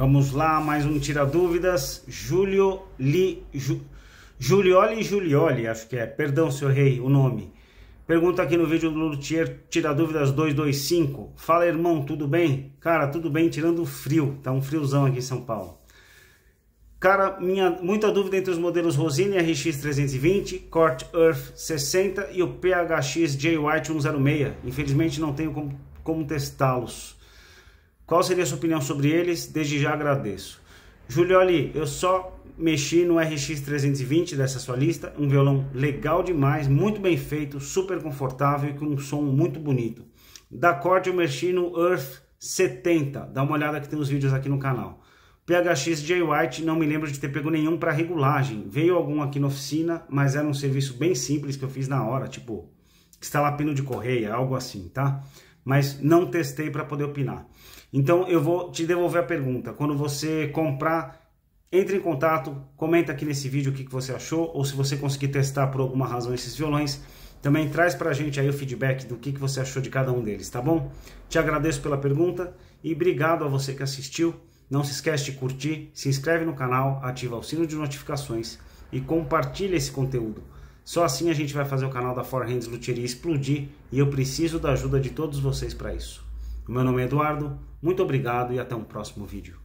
Vamos lá, mais um Tira Dúvidas. Julio Li. Ju, Julioli Julioli, acho que é. Perdão, senhor rei, o nome. Pergunta aqui no vídeo do Lutier, Tira Dúvidas 225. Fala, irmão, tudo bem? Cara, tudo bem, tirando o frio. Tá um friozão aqui em São Paulo. Cara, minha muita dúvida entre os modelos Rosine RX320, Cort Earth 60 e o PHX J White 106. Infelizmente não tenho como, como testá-los. Qual seria a sua opinião sobre eles? Desde já agradeço. Julioli, eu só mexi no RX 320 dessa sua lista, um violão legal demais, muito bem feito, super confortável e com um som muito bonito. Da corte eu mexi no Earth 70, dá uma olhada que tem os vídeos aqui no canal. PHX J White, não me lembro de ter pego nenhum para regulagem. Veio algum aqui na oficina, mas era um serviço bem simples que eu fiz na hora, tipo instalar pino de correia, algo assim, tá? mas não testei para poder opinar. Então eu vou te devolver a pergunta. Quando você comprar, entre em contato, comenta aqui nesse vídeo o que, que você achou, ou se você conseguir testar por alguma razão esses violões, também traz para a gente aí o feedback do que, que você achou de cada um deles, tá bom? Te agradeço pela pergunta e obrigado a você que assistiu. Não se esquece de curtir, se inscreve no canal, ativa o sino de notificações e compartilha esse conteúdo só assim a gente vai fazer o canal da Four Hands Luteria explodir e eu preciso da ajuda de todos vocês para isso. meu nome é Eduardo, muito obrigado e até um próximo vídeo.